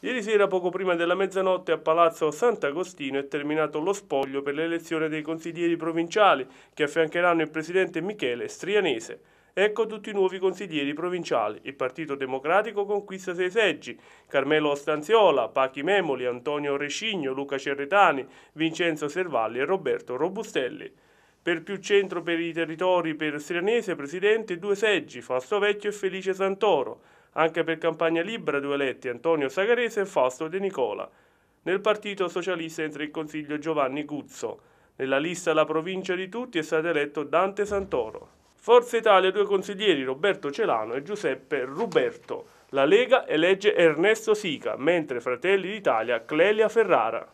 Ieri sera, poco prima della mezzanotte, a Palazzo Sant'Agostino è terminato lo spoglio per l'elezione dei consiglieri provinciali che affiancheranno il presidente Michele Strianese. Ecco tutti i nuovi consiglieri provinciali. Il Partito Democratico conquista sei seggi. Carmelo Stanziola, Pachi Memoli, Antonio Recigno, Luca Cerretani, Vincenzo Servalli e Roberto Robustelli. Per più centro per i territori per Strianese, presidente, due seggi, Fausto Vecchio e Felice Santoro. Anche per Campagna Libera due eletti Antonio Sagarese e Fausto De Nicola. Nel Partito Socialista entra in Consiglio Giovanni Guzzo. Nella lista La provincia di tutti è stato eletto Dante Santoro. Forza Italia due consiglieri Roberto Celano e Giuseppe Ruberto. La Lega elegge Ernesto Sica, mentre Fratelli d'Italia Clelia Ferrara.